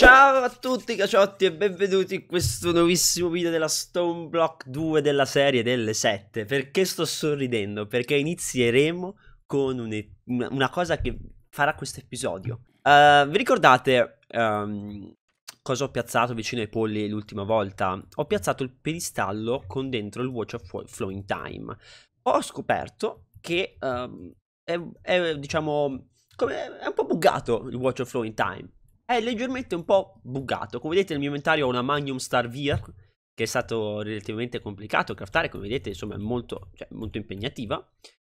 Ciao a tutti caciotti e benvenuti in questo nuovissimo video della Stone Block 2 della serie delle 7 Perché sto sorridendo? Perché inizieremo con un una cosa che farà questo episodio uh, Vi ricordate um, cosa ho piazzato vicino ai polli l'ultima volta? Ho piazzato il pedistallo con dentro il Watch of Flowing Time Ho scoperto che um, è, è diciamo come, è un po' buggato il Watch of Flowing Time è leggermente un po' bugato. Come vedete nel mio inventario ho una Magnum Star Veer, che è stato relativamente complicato craftare, come vedete insomma è molto, cioè, molto impegnativa.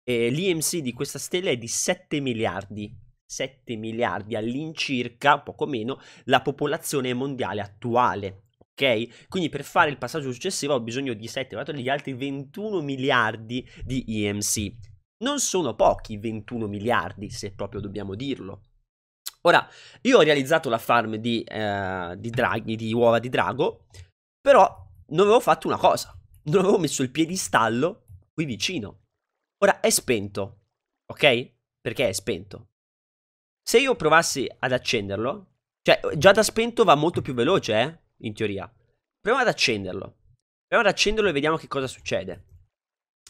E l'IMC di questa stella è di 7 miliardi, 7 miliardi all'incirca, poco meno, la popolazione mondiale attuale. Ok? Quindi per fare il passaggio successivo ho bisogno di 7, vado gli altri 21 miliardi di IMC. Non sono pochi 21 miliardi, se proprio dobbiamo dirlo. Ora, io ho realizzato la farm di, eh, di, draghi, di uova di drago, però non avevo fatto una cosa. Non avevo messo il piedistallo qui vicino. Ora è spento, ok? Perché è spento. Se io provassi ad accenderlo, cioè già da spento va molto più veloce, eh? In teoria. Proviamo ad accenderlo. Proviamo ad accenderlo e vediamo che cosa succede.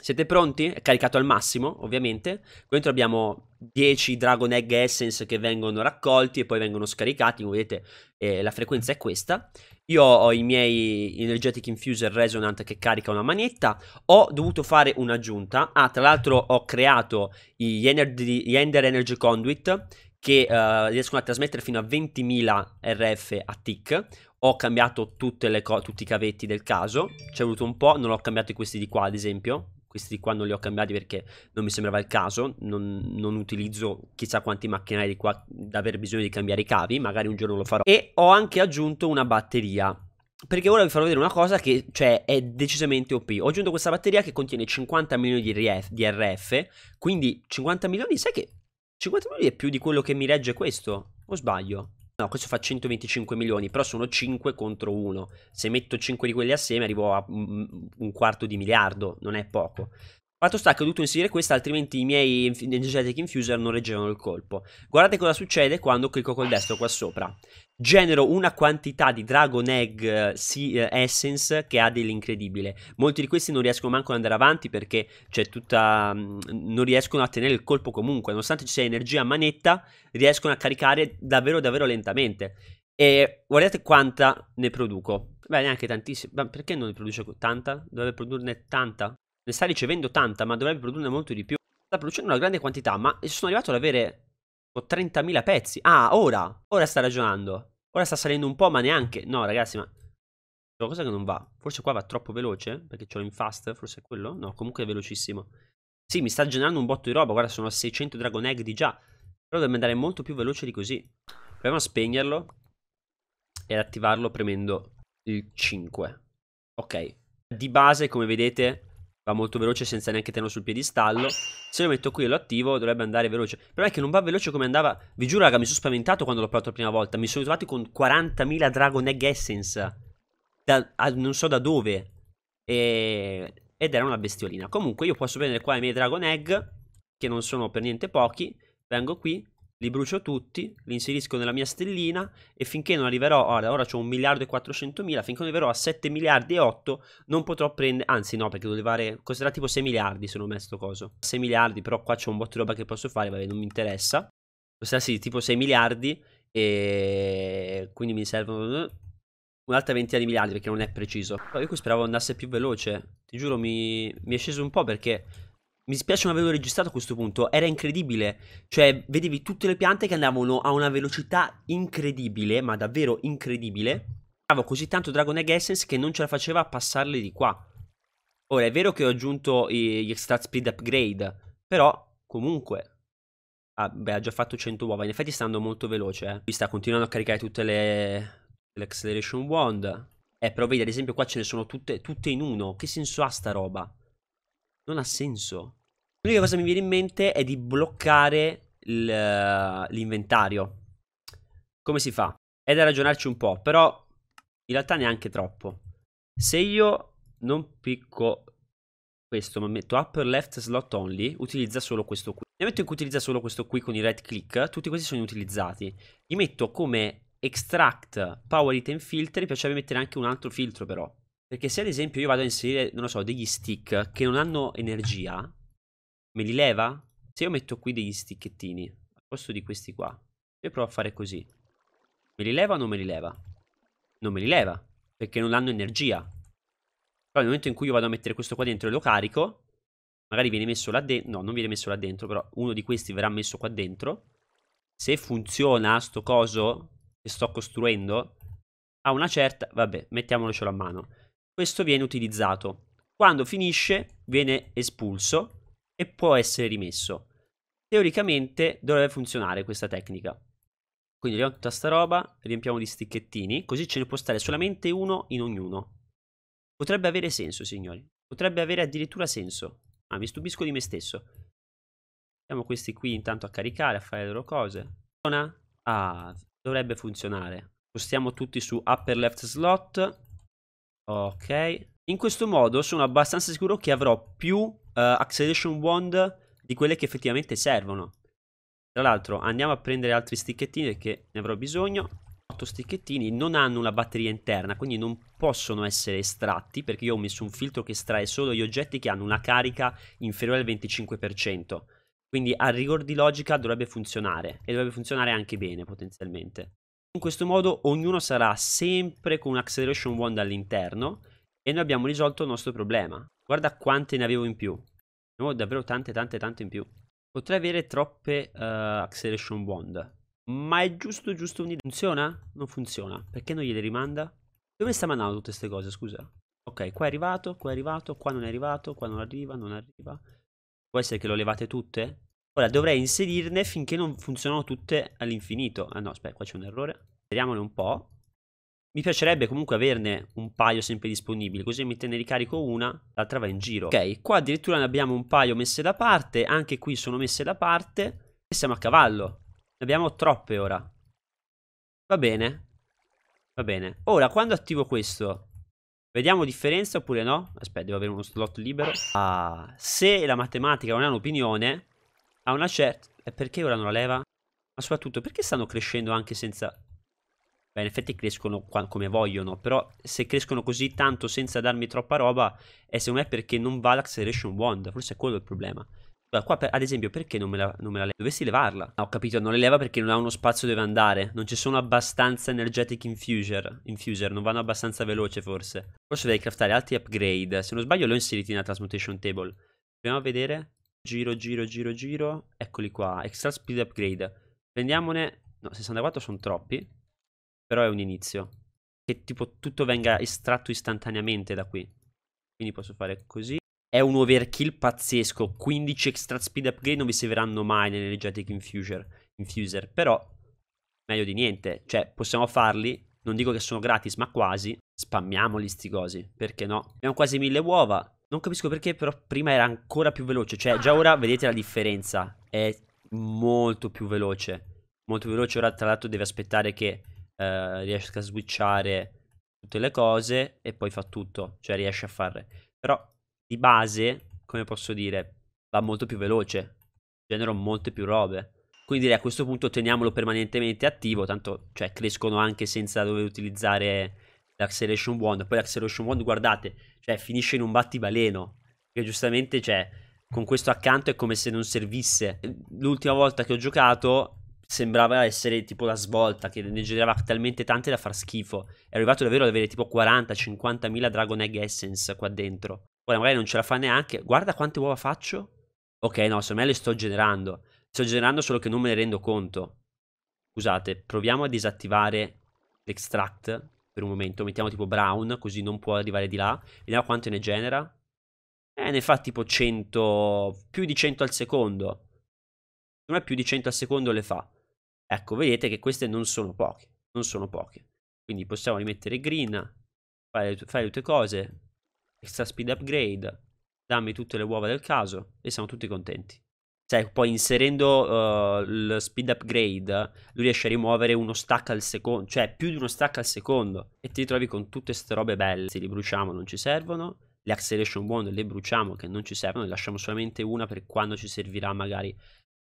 Siete pronti? È caricato al massimo, ovviamente. Qui dentro abbiamo 10 Dragon Egg Essence che vengono raccolti e poi vengono scaricati. Come vedete, eh, la frequenza è questa. Io ho i miei Energetic Infuser Resonant che carica una manetta. Ho dovuto fare un'aggiunta. Ah, tra l'altro, ho creato gli, Energy, gli Ender Energy Conduit che uh, riescono a trasmettere fino a 20.000 RF a tick. Ho cambiato tutti i cavetti del caso, ci è voluto un po', non ho cambiato questi di qua ad esempio, questi qua non li ho cambiati perché non mi sembrava il caso, non, non utilizzo chissà quanti macchinari di qua da aver bisogno di cambiare i cavi, magari un giorno lo farò. E ho anche aggiunto una batteria. Perché ora vi farò vedere una cosa che cioè, è decisamente OP. Ho aggiunto questa batteria che contiene 50 milioni di RF, di RF quindi 50 milioni, sai che 50 milioni è più di quello che mi regge questo? O sbaglio? No, questo fa 125 milioni, però sono 5 contro 1. Se metto 5 di quelli assieme arrivo a mm, mm, un quarto di miliardo, non è poco. Fatto sta che ho dovuto inserire questa, altrimenti i miei energetic infuser non reggevano il colpo. Guardate cosa succede quando clicco col destro qua sopra. Genero una quantità di Dragon Egg eh, eh, Essence che ha dell'incredibile. Molti di questi non riescono manco ad andare avanti perché c'è tutta... Mm, non riescono a tenere il colpo comunque. Nonostante ci sia energia a manetta, riescono a caricare davvero davvero lentamente. E guardate quanta ne produco. Beh, neanche tantissimo. Ma perché non ne produce tanta? Dovrebbe produrne tanta? ne sta ricevendo tanta, ma dovrebbe produrne molto di più. Sta producendo una grande quantità, ma sono arrivato ad avere 30.000 pezzi. Ah, ora, ora sta ragionando. Ora sta salendo un po', ma neanche. No, ragazzi, ma c'è una cosa che non va. Forse qua va troppo veloce, perché c'ho in fast, forse è quello? No, comunque è velocissimo. Sì, mi sta generando un botto di roba, guarda, sono a 600 Dragon Egg di già. Però dovrebbe andare molto più veloce di così. Proviamo a spegnerlo e ad attivarlo premendo il 5. Ok. Di base, come vedete, va molto veloce senza neanche tenerlo sul piedistallo. Se lo metto qui e lo attivo dovrebbe andare veloce. Però è che non va veloce come andava. Vi giuro, raga, mi sono spaventato quando l'ho provato la prima volta. Mi sono trovato con 40.000 Dragon Egg Essence. Da, a, non so da dove. E... Ed era una bestiolina. Comunque io posso prendere qua i miei Dragon Egg, che non sono per niente pochi. Vengo qui, li brucio tutti, li inserisco nella mia stellina e finché non arriverò, ora, ora ho 1 miliardo e 400 mila, finché non arriverò a 7 miliardi e 8 non potrò prendere, anzi no perché devo levare, costerà tipo 6 miliardi se non ho messo sto coso, 6 miliardi però qua c'è un botto di roba che posso fare, vabbè non mi interessa, costerà sì tipo 6 miliardi e quindi mi servono eh, un'altra ventina di miliardi perché non è preciso, però io qui speravo andasse più veloce, ti giuro mi, mi è sceso un po' perché mi spiace non averlo registrato a questo punto, era incredibile, cioè vedevi tutte le piante che andavano a una velocità incredibile, ma davvero incredibile. Avevo così tanto Dragon Egg Essence che non ce la faceva a passarle di qua. Ora è vero che ho aggiunto gli Extra Speed Upgrade, però comunque... Ah, beh, ha già fatto 100 uova, in effetti sta andando molto veloce, eh. Qui sta continuando a caricare tutte le... L'Acceleration Wand. Eh, però vedi, ad esempio qua ce ne sono tutte, tutte in uno. Che senso ha sta roba? Non ha senso. L'unica cosa che mi viene in mente è di bloccare eh, l'inventario. Come si fa? È da ragionarci un po', però in realtà neanche troppo. Se io non picco questo, ma metto upper left slot only, utilizza solo questo qui. Nel momento in cui utilizza solo questo qui con il right click, tutti questi sono utilizzati. Gli metto come extract power item filter, mi piacerebbe mettere anche un altro filtro però. Perché se ad esempio io vado a inserire, non lo so, degli stick che non hanno energia, me li leva? Se io metto qui degli sticchettini, al posto di questi qua, io provo a fare così. Me li leva o non me li leva? Non me li leva, perché non hanno energia. Però nel momento in cui io vado a mettere questo qua dentro e lo carico, magari viene messo là dentro, no, non viene messo là dentro, però uno di questi verrà messo qua dentro. Se funziona sto coso che sto costruendo, ha una certa... Vabbè, mettiamocelo a mano questo viene utilizzato. Quando finisce viene espulso e può essere rimesso. Teoricamente dovrebbe funzionare questa tecnica. Quindi abbiamo tutta sta roba, riempiamo di sticchettini, così ce ne può stare solamente uno in ognuno. Potrebbe avere senso, signori. Potrebbe avere addirittura senso. Ah, mi stupisco di me stesso. Mettiamo questi qui intanto a caricare, a fare le loro cose. Ah, dovrebbe funzionare. Spostiamo tutti su upper left slot Ok. In questo modo sono abbastanza sicuro che avrò più uh, Acceleration Wand di quelle che effettivamente servono. Tra l'altro andiamo a prendere altri sticchettini perché ne avrò bisogno. 8 sticchettini non hanno una batteria interna, quindi non possono essere estratti perché io ho messo un filtro che estrae solo gli oggetti che hanno una carica inferiore al 25%. Quindi a rigor di logica dovrebbe funzionare e dovrebbe funzionare anche bene potenzialmente. In questo modo ognuno sarà sempre con un acceleration wand all'interno e noi abbiamo risolto il nostro problema. Guarda quante ne avevo in più. Ne avevo davvero tante tante tante in più. Potrei avere troppe uh, acceleration wand. Ma è giusto giusto un'idea. Funziona? Non funziona. Perché non gliele rimanda? Dove sta mandando tutte queste cose, scusa? Ok, qua è arrivato, qua è arrivato, qua non è arrivato, qua non arriva, non arriva. Può essere che le levate tutte? Ora dovrei inserirne finché non funzionano tutte all'infinito. Ah no, aspetta, qua c'è un errore. Speriamone un po'. Mi piacerebbe comunque averne un paio sempre disponibili, così mi te ne ricarico una, l'altra va in giro. Ok, qua addirittura ne abbiamo un paio messe da parte, anche qui sono messe da parte e siamo a cavallo. Ne abbiamo troppe ora. Va bene. Va bene. Ora, quando attivo questo, vediamo differenza oppure no? Aspetta, devo avere uno slot libero. Ah, se la matematica non è un'opinione, ha una certa... E perché ora non la leva? Ma soprattutto, perché stanno crescendo anche senza... Beh, in effetti crescono come vogliono, però se crescono così tanto senza darmi troppa roba, è eh, secondo me perché non va l'acceleration wand, forse è quello il problema. Cioè, qua per, ad esempio, perché non me la, non me la leva? Dovessi levarla. No, ah, ho capito, non le leva perché non ha uno spazio dove andare, non ci sono abbastanza energetic infuser, infuser non vanno abbastanza veloce forse. Forse devi craftare altri upgrade, se non sbaglio l'ho inserito nella transmutation table. Proviamo a vedere... Giro, giro, giro, giro. Eccoli qua. Extra speed upgrade. Prendiamone... No, 64 sono troppi. Però è un inizio. Che tipo tutto venga estratto istantaneamente da qui. Quindi posso fare così. È un overkill pazzesco. 15 extra speed upgrade non vi serviranno mai nell'energetic infuser. infuser. Però, meglio di niente. Cioè, possiamo farli. Non dico che sono gratis, ma quasi. Spammiamoli sti cosi. Perché no? Abbiamo quasi 1000 uova. Non capisco perché, però prima era ancora più veloce. Cioè, già ah. ora vedete la differenza. È molto più veloce. Molto veloce. Ora, tra l'altro, deve aspettare che eh, riesca a switchare tutte le cose e poi fa tutto. Cioè, riesce a fare. Però, di base, come posso dire, va molto più veloce. Genero molte più robe. Quindi direi a questo punto teniamolo permanentemente attivo, tanto cioè, crescono anche senza dover utilizzare l'Acceleration Wand. Poi l'Acceleration Wand, guardate, cioè, finisce in un battibaleno. Che giustamente, cioè, con questo accanto è come se non servisse. L'ultima volta che ho giocato sembrava essere tipo la svolta, che ne generava talmente tante da far schifo. È arrivato davvero ad avere tipo 40-50 mila Dragon Egg Essence qua dentro. Ora magari non ce la fa neanche. Guarda quante uova faccio. Ok, no, secondo me le sto generando. sto generando solo che non me ne rendo conto. Scusate, proviamo a disattivare l'extract per un momento. Mettiamo tipo Brown, così non può arrivare di là. Vediamo quanto ne genera. Eh, ne fa tipo 100, più di 100 al secondo. Non è più di 100 al secondo le fa. Ecco, vedete che queste non sono poche, non sono poche. Quindi possiamo rimettere green, fare, fare tutte cose, extra speed upgrade, dammi tutte le uova del caso e siamo tutti contenti. Cioè, poi inserendo uh, il speed upgrade, lui riesce a rimuovere uno stack al secondo, cioè più di uno stack al secondo. E ti ritrovi con tutte queste robe belle. Se li bruciamo non ci servono. Le acceleration bond le bruciamo che non ci servono, Le lasciamo solamente una per quando ci servirà magari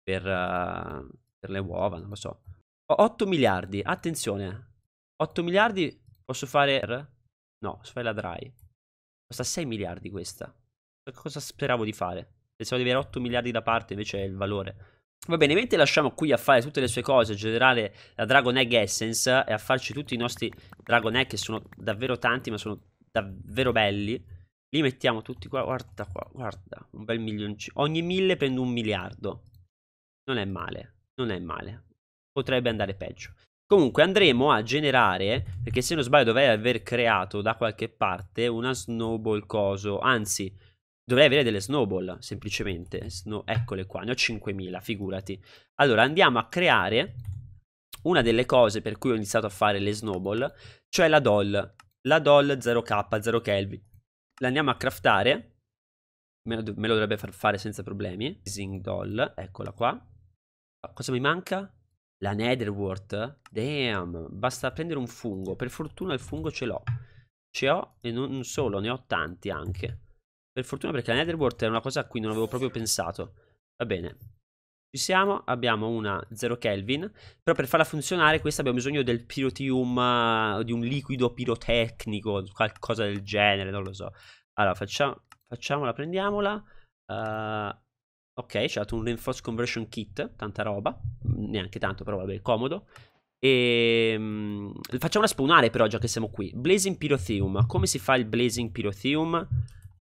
per, uh, per le uova, non lo so. Ho 8 miliardi, attenzione. 8 miliardi posso fare... No, posso fare la dry. Costa 6 miliardi questa. Cosa speravo di fare? pensavo di avere 8 miliardi da parte, invece è il valore. Va bene, mentre lasciamo qui a fare tutte le sue cose, a generare la Dragon Egg Essence e a farci tutti i nostri Dragon Egg, che sono davvero tanti, ma sono davvero belli. Li mettiamo tutti qua, guarda qua, guarda, un bel milioncino. Ogni mille prendo un miliardo. Non è male, non è male. Potrebbe andare peggio. Comunque andremo a generare, perché se non sbaglio dovrei aver creato da qualche parte una snowball coso, anzi Dovrei avere delle snowball, semplicemente. Snow... eccole qua, ne ho 5.000, figurati. Allora, andiamo a creare una delle cose per cui ho iniziato a fare le snowball, cioè la doll. La doll 0K, 0 Kelvin. La andiamo a craftare. Me lo, me lo dovrebbe far fare senza problemi. Sing doll, eccola qua. Cosa mi manca? La Netherwort. Damn, basta prendere un fungo. Per fortuna il fungo ce l'ho. Ce ho e non solo, ne ho tanti anche. Per fortuna perché la Netherworld è una cosa a cui non avevo proprio pensato. Va bene. Ci siamo, abbiamo una 0 Kelvin, però per farla funzionare questa abbiamo bisogno del pirotium, eh, di un liquido pirotecnico, qualcosa del genere, non lo so. Allora, facciamo, facciamola, prendiamola. Uh, ok, ci ha dato un Reinforced Conversion Kit, tanta roba, neanche tanto però vabbè, comodo. E um, facciamola spawnare però già che siamo qui. Blazing Pyrotheum, come si fa il Blazing Pyrotheum?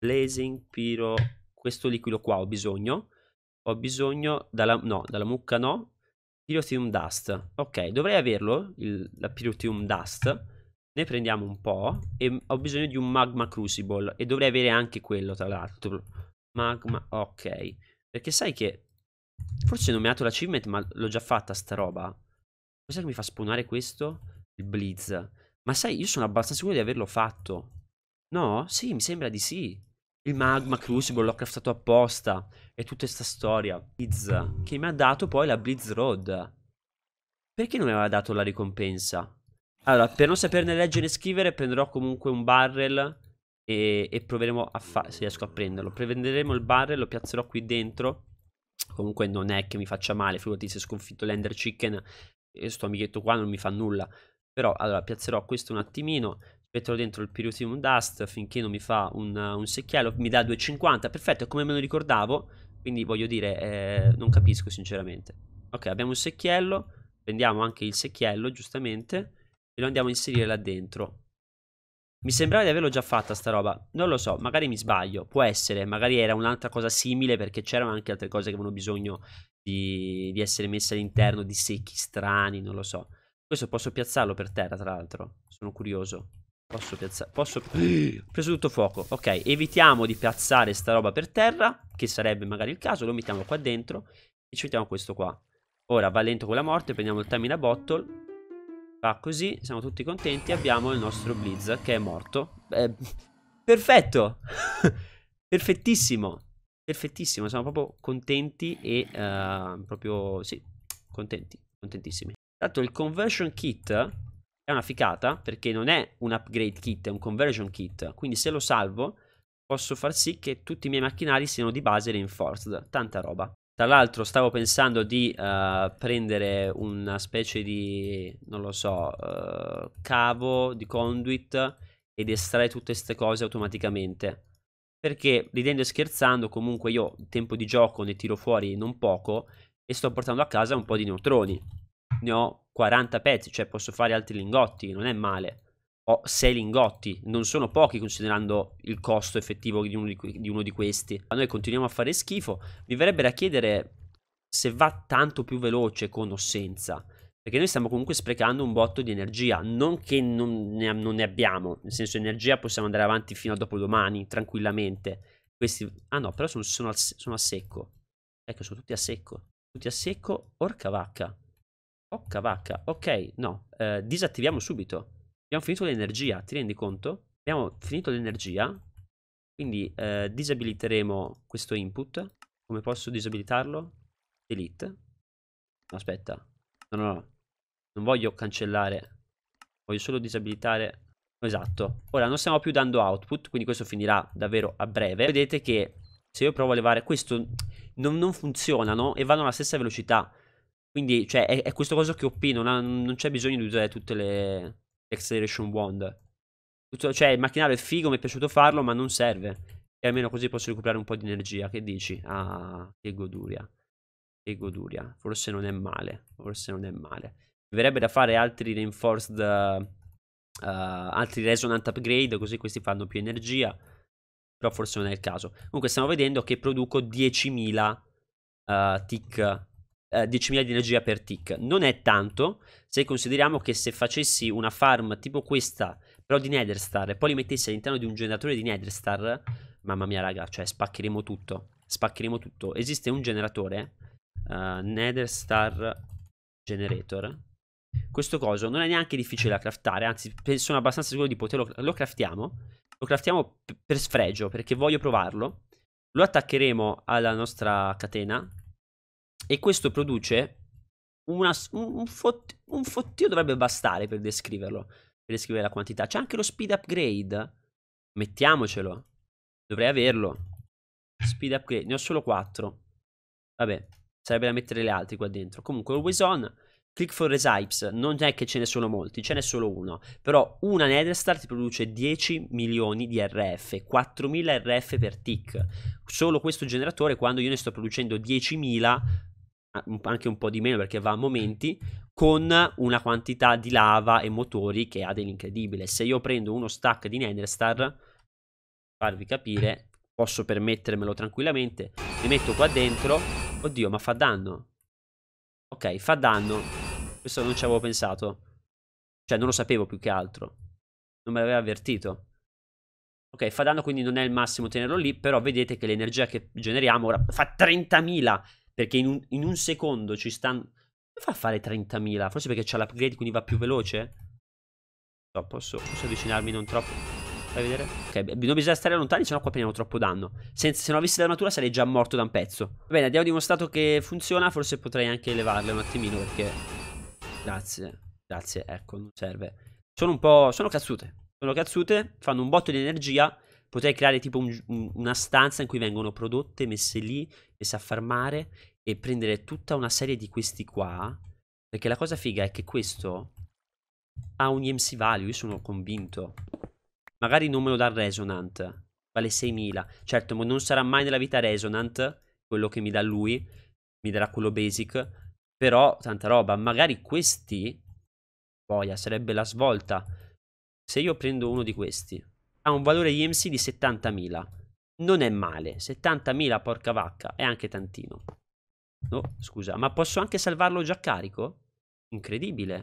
Blazing Piro, questo liquido qua ho bisogno. Ho bisogno dalla, no, dalla mucca no. Pyrotium Dust. Ok, dovrei averlo, il, la Pyrotium Dust. Ne prendiamo un po'. E ho bisogno di un Magma Crucible. E dovrei avere anche quello, tra l'altro. Magma, ok. Perché sai che... Forse non mi ha nominato l'achievement, ma l'ho già fatta sta roba. Cos'è che mi fa spawnare questo? Il Blitz. Ma sai, io sono abbastanza sicuro di averlo fatto. No? Sì, mi sembra di sì il Magma Crucible l'ho craftato apposta e tutta questa storia. Blizz, che mi ha dato poi la Blizz Road. Perché non mi aveva dato la ricompensa? Allora, per non saperne leggere e scrivere, prenderò comunque un barrel e, e proveremo a fare... se riesco a prenderlo. Prenderemo il barrel, lo piazzerò qui dentro. Comunque non è che mi faccia male, figurati se sconfitto l'Ender Chicken e sto amichetto qua non mi fa nulla. Però, allora, piazzerò questo un attimino, metterò dentro il Pyrusium Dust finché non mi fa un, un secchiello, mi dà 2,50, perfetto, è come me lo ricordavo, quindi voglio dire, eh, non capisco sinceramente. Ok, abbiamo un secchiello, prendiamo anche il secchiello, giustamente, e lo andiamo a inserire là dentro. Mi sembrava di averlo già fatta sta roba, non lo so, magari mi sbaglio, può essere, magari era un'altra cosa simile perché c'erano anche altre cose che avevano bisogno di, di essere messe all'interno, di secchi strani, non lo so. Questo posso piazzarlo per terra, tra l'altro, sono curioso. Posso piazzare... Posso... Ho preso tutto fuoco. Ok, evitiamo di piazzare sta roba per terra, che sarebbe magari il caso. Lo mettiamo qua dentro e ci mettiamo questo qua. Ora va lento con la morte, prendiamo il Tamina Bottle. Va così, siamo tutti contenti. Abbiamo il nostro Blizz che è morto. Beh, perfetto! Perfettissimo! Perfettissimo, siamo proprio contenti e uh, proprio... Sì, contenti, contentissimi. Tanto il Conversion Kit è una ficata perché non è un upgrade kit, è un conversion kit. Quindi se lo salvo posso far sì che tutti i miei macchinari siano di base reinforced. Tanta roba. Tra l'altro stavo pensando di uh, prendere una specie di, non lo so, uh, cavo di conduit ed estrarre tutte queste cose automaticamente. Perché ridendo e scherzando comunque io tempo di gioco ne tiro fuori non poco e sto portando a casa un po' di neutroni ne ho 40 pezzi, cioè posso fare altri lingotti, non è male. Ho 6 lingotti, non sono pochi considerando il costo effettivo di uno di, di, uno di questi. Ma noi continuiamo a fare schifo. Mi verrebbe da chiedere se va tanto più veloce con o senza. Perché noi stiamo comunque sprecando un botto di energia, non che non ne, non ne abbiamo, nel senso energia possiamo andare avanti fino a dopodomani tranquillamente. Questi, ah no, però sono, sono, a, sono a secco. Ecco, sono tutti a secco. Tutti a secco, orca vacca. Occa vacca, ok, no, eh, disattiviamo subito. Abbiamo finito l'energia, ti rendi conto? Abbiamo finito l'energia, quindi eh, disabiliteremo questo input. Come posso disabilitarlo? Delete. No, aspetta, no, no, no, non voglio cancellare, voglio solo disabilitare... Esatto, ora non stiamo più dando output, quindi questo finirà davvero a breve. Vedete che se io provo a levare questo non, non funzionano e vanno alla stessa velocità quindi, cioè, è, è questo cosa che OP, non, ha, non c'è bisogno di usare tutte le Acceleration Wand. Tutto, cioè, il macchinario è figo, mi è piaciuto farlo, ma non serve. E almeno così posso recuperare un po' di energia. Che dici? Ah, che goduria. Che goduria. Forse non è male. Forse non è male. Mi verrebbe da fare altri reinforced... Uh, altri resonant upgrade, così questi fanno più energia. Però forse non è il caso. Comunque stiamo vedendo che produco 10.000 uh, eh, tick eh, 10.000 di energia per tick. Non è tanto se consideriamo che se facessi una farm tipo questa, però di Netherstar, e poi li mettessi all'interno di un generatore di Netherstar, mamma mia raga, cioè spaccheremo tutto. Spaccheremo tutto. Esiste un generatore, uh, Netherstar Generator. Questo coso non è neanche difficile da craftare, anzi sono abbastanza sicuro di poterlo... Lo craftiamo, lo craftiamo per sfregio, perché voglio provarlo. Lo attaccheremo alla nostra catena, e questo produce una, un, fot, un fottio dovrebbe bastare per descriverlo, per descrivere la quantità. C'è anche lo speed upgrade, mettiamocelo, dovrei averlo. Speed upgrade, ne ho solo 4. Vabbè, sarebbe da mettere le altre qua dentro. Comunque, always on, click for resipes. non è che ce ne sono molti, ce n'è solo uno. Però una Nether ti produce 10 milioni di RF, 4000 RF per tick. Solo questo generatore, quando io ne sto producendo 10.000 Ah, anche un po' di meno perché va a momenti, con una quantità di lava e motori che ha dell'incredibile. Se io prendo uno stack di Netherstar, farvi capire, posso permettermelo tranquillamente, mi metto qua dentro, oddio ma fa danno. Ok, fa danno, questo non ci avevo pensato, cioè non lo sapevo più che altro, non me l'aveva avvertito. Ok, fa danno quindi non è il massimo tenerlo lì, però vedete che l'energia che generiamo ora fa 30.000 perché in un, in un secondo ci stanno... Come fa a fare 30.000? Forse perché c'è l'upgrade quindi va più veloce? No, posso, posso avvicinarmi non troppo? Fai vedere? Ok, non bisogna stare lontani, sennò qua prendiamo troppo danno. Senza, se non avessi la natura sarei già morto da un pezzo. Va bene, abbiamo dimostrato che funziona, forse potrei anche levarle un attimino perché... Grazie, grazie, ecco, non serve. Sono un po'... sono cazzute. Sono cazzute, fanno un botto di energia potrei creare tipo un, un, una stanza in cui vengono prodotte, messe lì, messe a farmare e prendere tutta una serie di questi qua. Perché la cosa figa è che questo ha un EMC value, io sono convinto. Magari non me lo dà Resonant, vale 6000. Certo, ma non sarà mai nella vita Resonant, quello che mi dà lui, mi darà quello basic. Però, tanta roba, magari questi, boia, sarebbe la svolta. Se io prendo uno di questi, ha un valore IMC di 70.000. Non è male, 70.000 porca vacca, è anche tantino. No, oh, scusa, ma posso anche salvarlo già carico? Incredibile.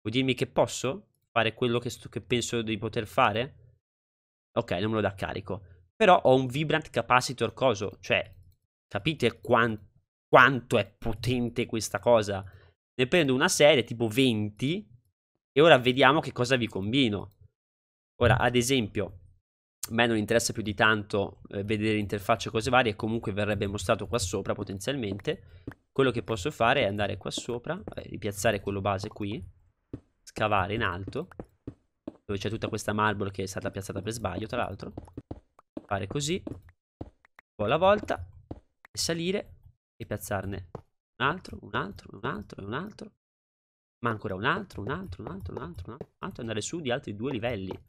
Vuoi dirmi che posso fare quello che, che penso di poter fare? Ok, non me lo dà carico. Però ho un vibrant capacitor coso, cioè capite quant quanto è potente questa cosa? Ne prendo una serie tipo 20 e ora vediamo che cosa vi combino. Ora, ad esempio, a me non interessa più di tanto eh, vedere interfacce cose varie, comunque verrebbe mostrato qua sopra potenzialmente. Quello che posso fare è andare qua sopra, eh, ripiazzare quello base qui, scavare in alto, dove c'è tutta questa marble che è stata piazzata per sbaglio, tra l'altro. Fare così, un po' alla volta, e salire e piazzarne un altro, un altro, un altro, un altro. Ma ancora un altro, un altro, un altro, un altro, un altro, un altro, andare su di altri due livelli.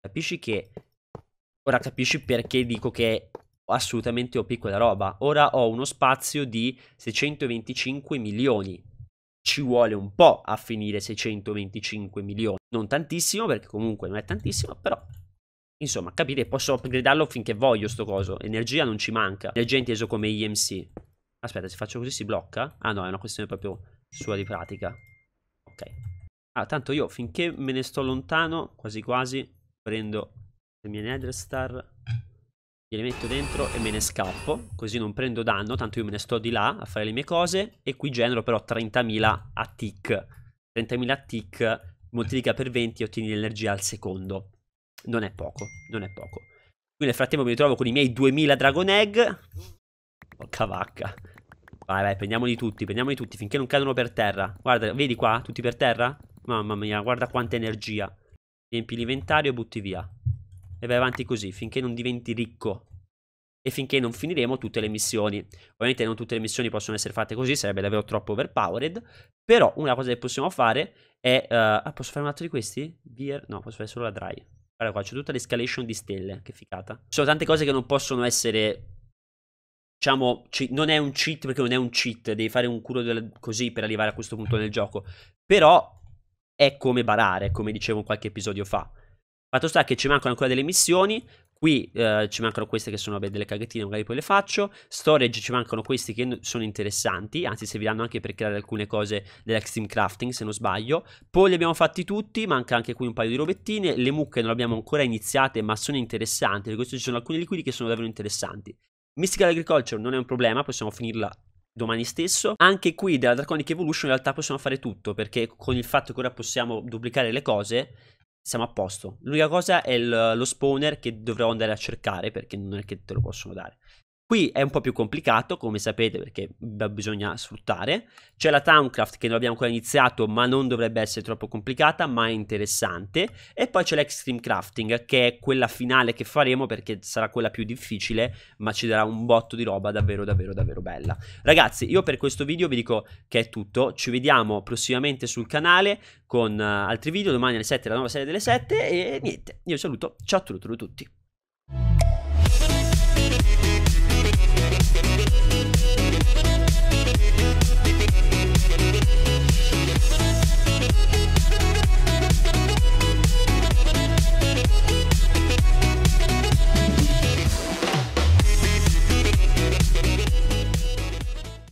Capisci che... Ora capisci perché dico che assolutamente OP quella roba. Ora ho uno spazio di 625 milioni. Ci vuole un po' a finire 625 milioni. Non tantissimo, perché comunque non è tantissimo, però... Insomma, capite, posso upgradarlo finché voglio sto coso. Energia non ci manca. Energia inteso come IMC. Aspetta, se faccio così si blocca? Ah no, è una questione proprio sua di pratica. Ok. Ah, tanto io finché me ne sto lontano, quasi quasi, prendo le mie Netherstar, star, gliele metto dentro e me ne scappo, così non prendo danno, tanto io me ne sto di là a fare le mie cose e qui genero però 30.000 a tick. 30.000 a tick moltiplica per 20 e ottieni l'energia al secondo. Non è poco, non è poco. Qui nel frattempo mi ritrovo con i miei 2000 Dragon Egg. Porca vacca. Vai, vai, prendiamoli tutti, prendiamoli tutti finché non cadono per terra. Guarda, vedi qua? Tutti per terra? Mamma mia, guarda quanta energia. Riempi l'inventario e butti via. E vai avanti così finché non diventi ricco. E finché non finiremo tutte le missioni. Ovviamente non tutte le missioni possono essere fatte così, sarebbe davvero troppo overpowered. Però una cosa che possiamo fare è... Uh, ah, posso fare un altro di questi? Beer? No, posso fare solo la dry. Guarda qua, c'è tutta l'escalation di stelle, che figata. Ci sono tante cose che non possono essere diciamo, non è un cheat perché non è un cheat, devi fare un culo così per arrivare a questo punto nel gioco. Però è come barare, come dicevo qualche episodio fa. Fatto sta che ci mancano ancora delle missioni, qui eh, ci mancano queste che sono vabbè, delle caghettine, magari poi le faccio, storage ci mancano questi che sono interessanti, anzi serviranno anche per creare alcune cose dell'extreme crafting se non sbaglio, poi li abbiamo fatti tutti, manca anche qui un paio di robettine, le mucche non le abbiamo ancora iniziate ma sono interessanti, per questo ci sono alcuni liquidi che sono davvero interessanti. Mystical Agriculture non è un problema, possiamo finirla domani stesso. Anche qui della Draconic Evolution in realtà possiamo fare tutto, perché con il fatto che ora possiamo duplicare le cose, siamo a posto. L'unica cosa è il, lo spawner che dovrò andare a cercare, perché non è che te lo possono dare. Qui è un po' più complicato, come sapete, perché bisogna sfruttare. C'è la Towncraft che non abbiamo ancora iniziato, ma non dovrebbe essere troppo complicata, ma è interessante. E poi c'è l'Extreme Crafting, che è quella finale che faremo perché sarà quella più difficile, ma ci darà un botto di roba davvero, davvero, davvero bella. Ragazzi, io per questo video vi dico che è tutto. Ci vediamo prossimamente sul canale con eh, altri video, domani alle 7, la nuova serie delle 7. E niente, io vi saluto. Ciao a tutti.